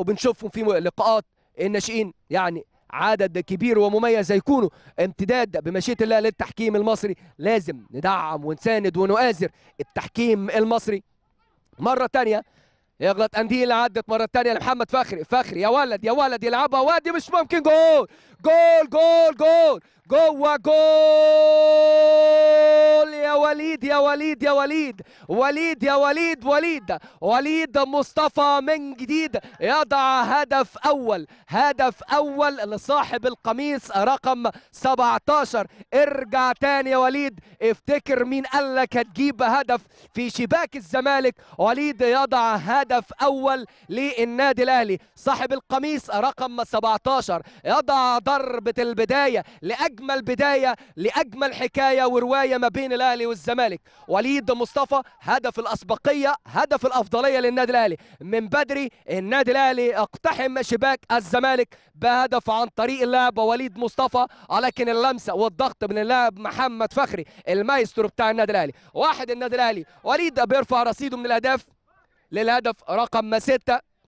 وبنشوفهم في لقاءات الناشئين يعني عدد كبير ومميز هيكونوا امتداد بمشيئه الله للتحكيم المصري لازم ندعم ونساند ونؤازر التحكيم المصري مره ثانيه يغلط انديل عدت مره ثانيه لمحمد فخري فخري يا ولد يا ولد يلعبها وادي مش ممكن جول جول جول جول جوه جول وليد يا وليد يا وليد وليد يا وليد وليد وليد مصطفى من جديد يضع هدف أول هدف أول لصاحب القميص رقم 17 ارجع تاني يا وليد افتكر مين قال لك هتجيب هدف في شباك الزمالك وليد يضع هدف أول للنادي الأهلي صاحب القميص رقم 17 يضع ضربة البداية لأجمل بداية لأجمل حكاية ورواية ما بين الأهلي والزمالك الزمالك وليد مصطفى هدف الاسبقيه هدف الافضليه للنادي الاهلي من بدري النادي الاهلي اقتحم شباك الزمالك بهدف عن طريق اللاعب وليد مصطفى ولكن اللمسه والضغط من اللاعب محمد فخري المايسترو بتاع النادي الاهلي واحد النادي الاهلي وليد بيرفع رصيده من الاهداف للهدف رقم 6